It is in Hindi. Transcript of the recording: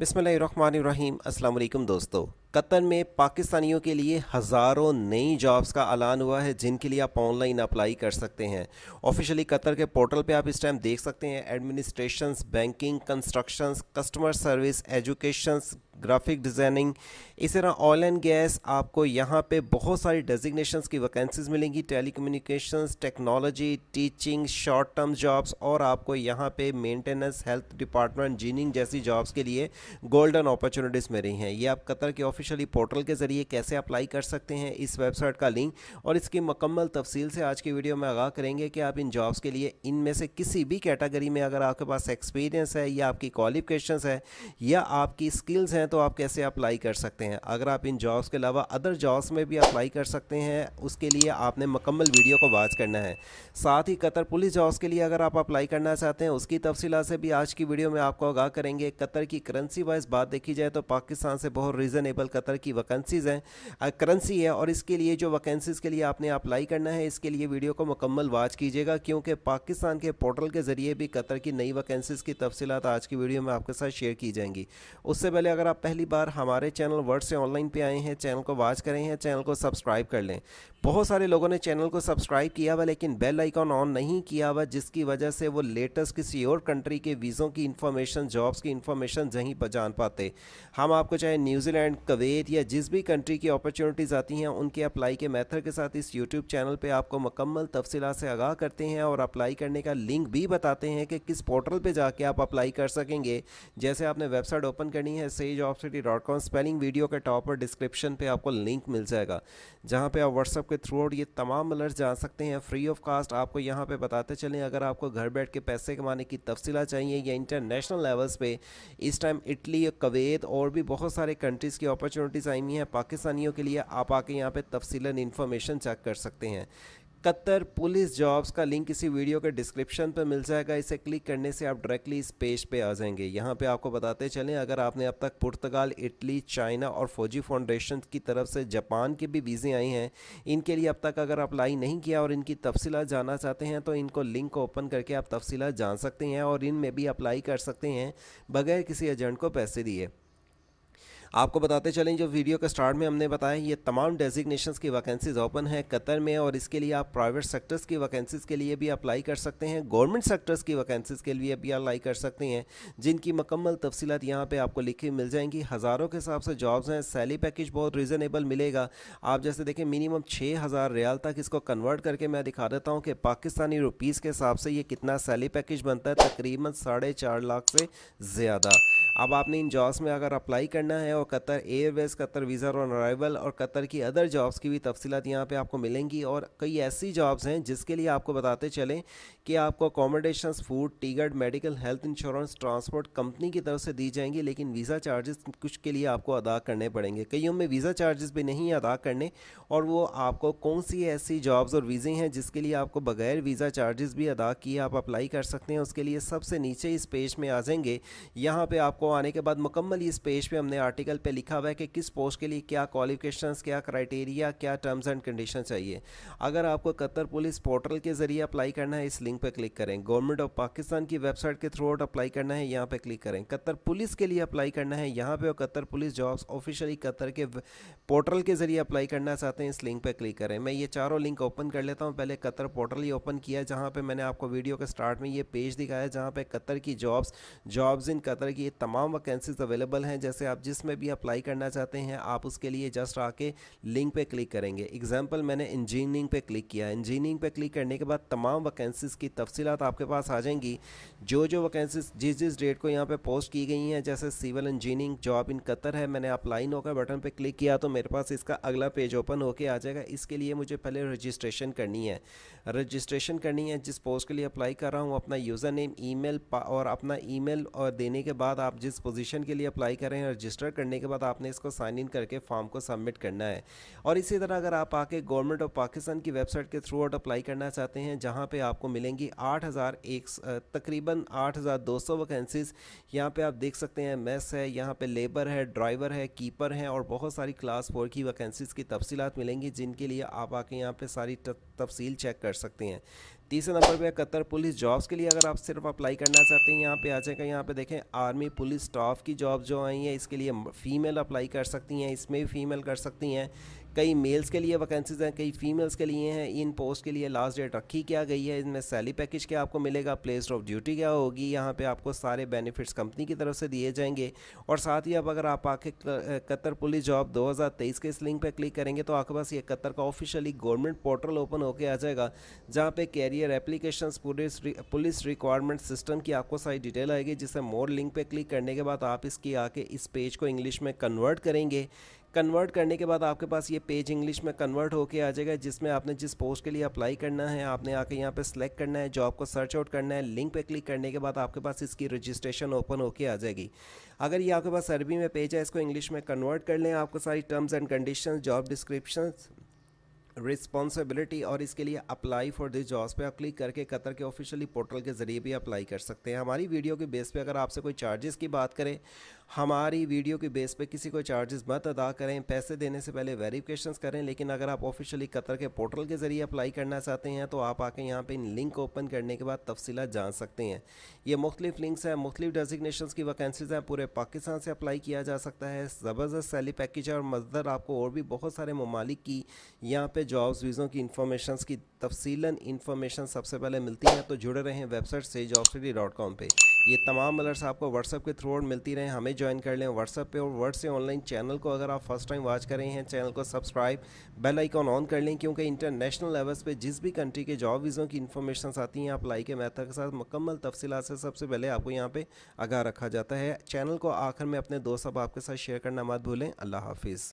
बिसमीम अल्लाम दोस्तों कतर में पाकिस्तानियों के लिए हज़ारों नई जॉब्स का ऐलान हुआ है जिनके लिए आप ऑनलाइन अप्लाई कर सकते हैं ऑफिशियली कतर के पोर्टल पे आप इस टाइम देख सकते हैं administration banking constructions customer service educations graphic designing इसी तरह ऑयल एंड गैस आपको यहाँ पे बहुत सारी डेजिग्नेशंस की वैकेंसीज मिलेंगी communication technology teaching short term jobs और आपको यहाँ पे मेंटेनेंस हेल्थ डिपार्टमेंट इंजीनियरिंग जैसी जॉब्स के लिए गोल्डन अपॉर्चुनिटीज़ मिल रही हैं ये आप कतर के ऑफिशियली पोर्टल के ज़रिए कैसे अप्लाई कर सकते हैं इस वेबसाइट का लिंक और इसकी मकम्मल तफसील से आज की वीडियो में आगाह करेंगे कि आप इन जॉब्स के लिए इनमें से किसी भी कैटेगरी में अगर आपके पास एक्सपीरियंस है या आपकी क्वालिफिकेशन है या आपकी स्किल्स हैं तो तो आप कैसे अप्लाई कर सकते हैं अगर आप इन जॉब्स के अलावा अदर जॉब्स में भी अप्लाई कर सकते हैं उसके लिए आपने मुकम्मल वीडियो को वॉच करना है साथ ही कतर पुलिस जॉब्स के लिए अगर आप अप्लाई करना चाहते हैं उसकी तफसीला से भी आज की वीडियो में आपको आगाह करेंगे कतर की करेंसी वाइज बात देखी जाए तो पाकिस्तान से बहुत रीज़नेबल कतर की वैकेंसीज़ हैं करेंसी है और इसके लिए जो वैकेंसीज़ के लिए आपने अप्लाई करना है इसके लिए वीडियो को मुकम्मल वाच कीजिएगा क्योंकि पाकिस्तान के पोर्टल के ज़रिए भी कतर की नई वैकेंसीज़ की तफसीत आज की वीडियो में आपके साथ शेयर की जाएंगी उससे पहले अगर आप पहली बार हमारे चैनल वर्ड से ऑनलाइन पे आए हैं चैनल को वॉच करें हैं चैनल को सब्सक्राइब कर लें बहुत सारे लोगों ने चैनल को सब्सक्राइब किया हुआ लेकिन बेल आइकॉन ऑन नहीं किया हुआ जिसकी वजह से वो लेटेस्ट किसी और कंट्री के वीज़ों की इन्फॉर्मेशन जॉब्स की इन्फॉर्मेशन नहीं जान पाते हम आपको चाहे न्यूजीलैंड कवेत या जिस भी कंट्री की अपॉर्चुनिटीज़ आती हैं उनके अप्लाई के मैथड के साथ इस यूट्यूब चैनल पर आपको मुकम्मल तफसीला से आगाह करते हैं और अप्लाई करने का लिंक भी बताते हैं कि किस पोर्टल पर जाके आप अप्लाई कर सकेंगे जैसे आपने वेबसाइट ओपन करनी है sage job city dot com spelling video के टॉप पर डिस्क्रिप्शन पे आपको लिंक मिल जाएगा जहाँ पे आप व्हाट्सअप के थ्रू आउट ये तमाम अलर्ट जान सकते हैं फ्री ऑफ कास्ट आपको यहाँ पे बताते चलें अगर आपको घर बैठ के पैसे कमाने की तफसीला चाहिए या इंटरनेशनल लेवल्स पे इस टाइम इटली कवेत और भी बहुत सारे कंट्रीज़ की अपॉर्चुनिटीज़ आई हुई हैं पाकिस्तानियों के लिए आप आके यहाँ पर तफसीला इन्फॉर्मेशन चेक कर सकते हैं इकहत्तर पुलिस जॉब्स का लिंक इसी वीडियो के डिस्क्रिप्शन पर मिल जाएगा इसे क्लिक करने से आप डायरेक्टली इस पेज पे आ जाएंगे यहाँ पे आपको बताते चलें अगर आपने अब तक पुर्तगाल इटली चाइना और फौजी फाउंडेशन की तरफ से जापान के भी वीज़े आई हैं इनके लिए अब तक अगर अप्लाई नहीं किया और इनकी तफसीला जानना चाहते हैं तो इनको लिंक को ओपन करके आप तफसीला जान सकते हैं और इनमें भी अप्लाई कर सकते हैं बगैर किसी एजेंट को पैसे दिए आपको बताते चलें जो वीडियो के स्टार्ट में हमने बताया ये तमाम डेजिग्नेशंस की वैकेंसीज ओपन है कतर में और इसके लिए आप प्राइवेट सेक्टर्स की वैकेंसीज़ के लिए भी अप्लाई कर सकते हैं गवर्नमेंट सेक्टर्स की वैकेंसीज़ के लिए भी अप्लाई कर सकते हैं जिनकी मकम्मल तफसीत यहाँ पर आपको लिखी मिल जाएंगी हज़ारों के हिसाब से जॉब्स हैं सैली पैकेज बहुत रीज़नेबल मिलेगा आप जैसे देखें मिनिमम छः हज़ार रियाल तक इसको कन्वर्ट करके मैं दिखा देता हूँ कि पाकिस्तानी रुपीज़ के हिसाब से ये कितना सैली पैकेज बनता है तकरीबन साढ़े चार लाख से ज़्यादा अब आपने इन जॉब्स में अगर अप्लाई करना है और Qatar airways Qatar visa on arrival और कतर की अदर जॉब्स की भी तफसीत यहाँ पर आपको मिलेंगी और कई ऐसी जॉब्स हैं जिसके लिए आपको बताते चलें कि आपको accommodation food ticket medical health insurance transport company की तरफ से दी जाएंगी लेकिन वीज़ा चार्जेस कुछ के लिए आपको अदा करने पड़ेंगे कईयों में वीज़ा चार्जेस भी नहीं अदा करने और वो आपको कौन सी ऐसी जॉब्स और वीज़े हैं जिसके लिए आपको बगैर वीज़ा चार्जेस भी अदा किए आप अप्लाई कर सकते हैं उसके लिए सबसे नीचे इस पेज में आ जाएंगे यहाँ पर आपको आपको आने के बाद मुकम्मल इस पेज पे हमने आर्टिकल पे लिखा हुआ है कि किस पोस्ट के लिए क्या क्वालिफिकेशंस क्या क्राइटेरिया क्या टर्म्स एंड कंडीशन चाहिए अगर आपको कतर पुलिस पोर्टल के ज़रिए अप्लाई करना है इस लिंक पर क्लिक करें गवर्नमेंट ऑफ पाकिस्तान की वेबसाइट के थ्रू आउट अप्लाई करना है यहाँ पर क्लिक करें कतर पुलिस के लिए अप्लाई करना है यहाँ पर Qatar police jobs officially Qatar के पोर्टल के ज़रिए अप्लाई करना चाहते हैं इस लिंक पर क्लिक करें मैं ये चारों लिंक ओपन कर लेता हूँ पहले कतर पोर्टल ही ओपन किया जहाँ पर मैंने आपको वीडियो के स्टार्ट में ये पेज दिखाया जहाँ पर कतर की जॉब्स जॉब्स इन कतर की तमाम तमाम वैकेंसीज अवेलेबल हैं जैसे आप जिसमें भी अप्लाई करना चाहते हैं आप उसके लिए जस्ट आके लिंक पे क्लिक करेंगे एग्जाम्पल मैंने इंजीनियरिंग पे क्लिक किया इंजीनियरिंग पे क्लिक करने के बाद तमाम वैकेंसीज़ की तफसीत आपके पास आ जाएंगी जो जो वैकेंसीज जिस जिस डेट को यहाँ पर पोस्ट की गई हैं जैसे civil engineering job in Qatar है मैंने अप्लाई नो का बटन पर क्लिक किया तो मेरे पास इसका अगला पेज ओपन होकर आ जाएगा इसके लिए मुझे पहले रजिस्ट्रेशन करनी है रजिस्ट्रेशन करनी है जिस पोस्ट के लिए अप्लाई कर रहा हूँ अपना यूज़र नेम ई और अपना ई और देने के बाद आप जिस पोजीशन के लिए अप्लाई कर रहे हैं रजिस्टर करने के बाद आपने इसको साइन इन करके फॉर्म को सबमिट करना है और इसी तरह अगर आप आके गवर्नमेंट ऑफ पाकिस्तान की वेबसाइट के थ्रू आउट अप्लाई करना चाहते हैं जहाँ पर आपको मिलेंगी आठ हज़ार एक तकरीबन आठ हज़ार दो सौ वैकेंसीज़ यहाँ पर आप देख सकते हैं मेस है यहाँ पर लेबर है ड्राइवर है कीपर हैं और बहुत सारी क्लास फोर की वैकेंसीज़ की तफसीत मिलेंगी जिनके लिए आप आके यहाँ पर सारी तफसील चेक कर सकते हैं तीसरे नंबर पे कतर पुलिस जॉब्स के लिए अगर आप सिर्फ अप्लाई करना चाहते हैं यहाँ पे आ जाएगा यहाँ पे देखें आर्मी पुलिस स्टाफ की जॉब जो आई है इसके लिए फीमेल अप्लाई कर सकती हैं इसमें भी फीमेल कर सकती हैं कई मेल्स के लिए वैकेंसीज हैं कई फीमेल्स के लिए हैं इन पोस्ट के लिए लास्ट डेट रखी क्या गई है इनमें सैली पैकेज क्या आपको मिलेगा प्लेस ऑफ ड्यूटी क्या होगी यहाँ पे आपको सारे बेनिफिट्स कंपनी की तरफ से दिए जाएंगे और साथ ही अब अगर आप आके कतर पुलिस जॉब 2023 के इस लिंक पर क्लिक करेंगे तो आपके पास ये कतर का ऑफिशियली गवर्नमेंट पोर्टल ओपन होकर आ जाएगा जहाँ पे career application police police requirement system की आपको सारी डिटेल आएगी जिससे मोर लिंक पर क्लिक करने के बाद आप इसकी आके इस पेज को इंग्लिश में कन्वर्ट करेंगे कन्वर्ट करने के बाद आपके पास ये पेज इंग्लिश में कन्वर्ट होके आ जाएगा जिसमें आपने जिस पोस्ट के लिए अप्लाई करना है आपने आके यहाँ पे सेलेक्ट करना है जॉब को सर्च आउट करना है लिंक पे क्लिक करने के बाद आपके पास इसकी रजिस्ट्रेशन ओपन होके आ जाएगी अगर ये आपके पास अरबी में पेज है इसको इंग्लिश में कन्वर्ट कर लें आपको सारी terms and condition job description responsibility और इसके लिए अप्लाई फॉर दिस जॉब्स पे आप क्लिक करके कतर के ऑफिशियली पोर्टल के ज़रिए भी अप्लाई कर सकते हैं हमारी वीडियो के बेस पे अगर आपसे कोई चार्जेस की बात करें हमारी वीडियो के बेस पे किसी को चार्जेस मत अदा करें पैसे देने से पहले वेरिफिकेशंस करें लेकिन अगर आप ऑफिशियली कतर के पोर्टल के ज़रिए अप्लाई करना चाहते हैं तो आप आके यहाँ पे इन लिंक ओपन करने के बाद तफसीला जान सकते हैं ये मुख्तलिफ लिंक्स हैं मुख्तलिफ डेजिग्नेशन की वैकेंसीज हैं पूरे पाकिस्तान से अप्लाई किया जा सकता है ज़बरदस्त सैली पैकेज है और मजदर आपको और भी बहुत सारे ममालिक की यहाँ पर जॉब्स वीज़ों की इन्फॉर्मेशन की तफसीला इन्फॉर्मेशन सबसे पहले मिलती है तो जुड़े रहें वेबसाइट से जॉब पर ये तमाम अलर्ट्स आपको व्हाट्सअप के थ्रू और मिलती रहे हमें ज्वाइन कर लें व्हाट्सअप पे और वर्ड से ऑनलाइन चैनल को अगर आप फर्स्ट टाइम वॉच कर रहे हैं चैनल को सब्सक्राइब बेल आइकॉन ऑन कर लें क्योंकि इंटरनेशनल लेवल्स पे जिस भी कंट्री के जॉब वीज़ों की इन्फॉर्मेशन आती हैं अपलाई के मैथड के साथ मुकम्मल तफसीला से सबसे पहले आपको यहाँ पर आगा रखा जाता है चैनल को आखिर में अपने दोस्त अब आपके साथ शेयर करना मत भूलें अल्लाह हाफिज़